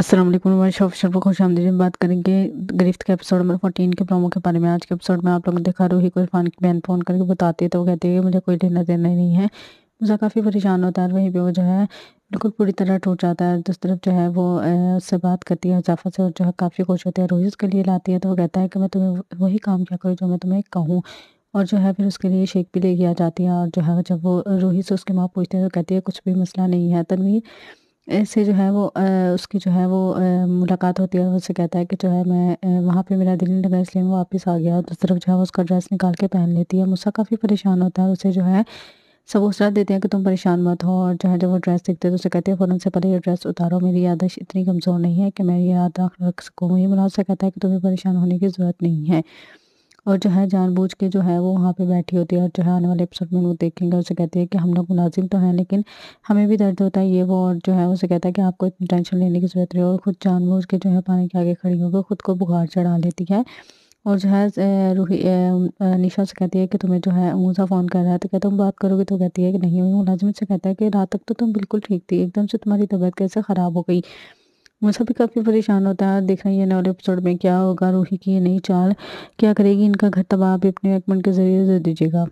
वालेकुम मैं शॉप शर्फ खुश आमदी में बात करेंगे गिरफ्त के एपिसोड नंबर फोर्टीन के प्रोमो के बारे में आज के एपिसोड में आप लोगों ने रही रूही को इरफान की बहन फ़ोन करके बताती है तो वो कहती है कि मुझे कोई लेना देना ही नहीं है मुझे काफ़ी परेशान होता है वहीं पर वो जो है बिल्कुल पूरी तरह टूट जाता है दूसरी तरफ जो है वो उससे बात करती है जाफा से और जो है काफ़ी खुश होती है रोहित उसके लिए लाती है तो वो कहता है कि मैं तुम्हें वही काम क्या करूँ जो मैं तुम्हें कहूँ और जो है फिर उसके लिए शेक भी लेके आ जाती है और जो है जब वो रोहित से उसकी माँ पूछते हैं तो कहती है कुछ भी मसला नहीं है तनवीर ऐसे जो है वो उसकी जो है वो मुलाकात होती है उससे कहता है कि जो है मैं वहाँ पे मेरा दिल नहीं लगा इसलिए मैं वापस आ गया और दूसरी तरफ जो है वो उसका ड्रेस निकाल के पहन लेती है मूसा काफ़ी परेशान होता है उसे जो है सब हौसला देते हैं कि तुम परेशान मत हो और जो है जब वो ड्रेस देखते हैं तो उसे कहते हैं फ़ौरन से पहले ये ड्रेस उतारो मेरी यादाश इतनी कमज़ोर नहीं है कि मैं ये याद रख सकूँ ये मुनाजा कहता है कि तुम्हें परेशान होने की ज़रूरत नहीं है और जो है जानबूझ के जो है वो वहाँ पे बैठी होती है और जो है आने वाले एपिसोड में वो देखेंगे उसे कहती है कि हम लोग मुलाजिम तो हैं लेकिन हमें भी दर्द होता है ये वो और जो है उसे कहता है कि आपको इतनी टेंशन लेने की ज़रूरत नहीं और खुद जानबूझ के जो है पानी के आगे खड़ी होकर खुद को बुखार चढ़ा लेती है और जो है रूही निशा से कहती है कि तुम्हें जो है मूसा फ़ोन कर रहा है तो कहते तुम बात करोगे तो कहती है कि नहीं मुलाजिम से कहता है कि रात तक तो तुम बिल्कुल ठीक थी एकदम से तुम्हारी तबीयत कैसे ख़राब हो गई मुसा भी काफ़ी परेशान होता है देख देखना ये नौले एपिसोड में क्या होगा रूही की ये नई चाल क्या करेगी इनका घर तब आप अपने मिनट के ज़रिए दे दीजिएगा